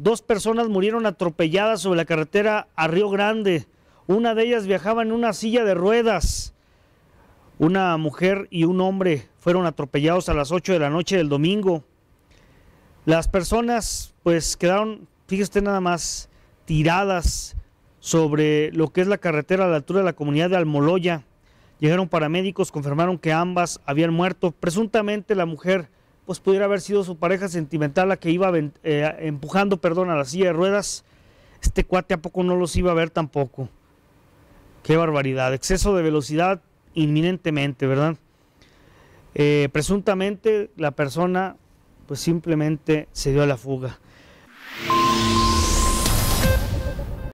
Dos personas murieron atropelladas sobre la carretera a Río Grande. Una de ellas viajaba en una silla de ruedas. Una mujer y un hombre fueron atropellados a las 8 de la noche del domingo. Las personas pues quedaron, fíjese nada más, tiradas sobre lo que es la carretera a la altura de la comunidad de Almoloya. Llegaron paramédicos, confirmaron que ambas habían muerto. Presuntamente la mujer pues pudiera haber sido su pareja sentimental la que iba eh, empujando, perdón, a la silla de ruedas. Este cuate a poco no los iba a ver tampoco. Qué barbaridad. Exceso de velocidad inminentemente, ¿verdad? Eh, presuntamente la persona pues simplemente se dio a la fuga.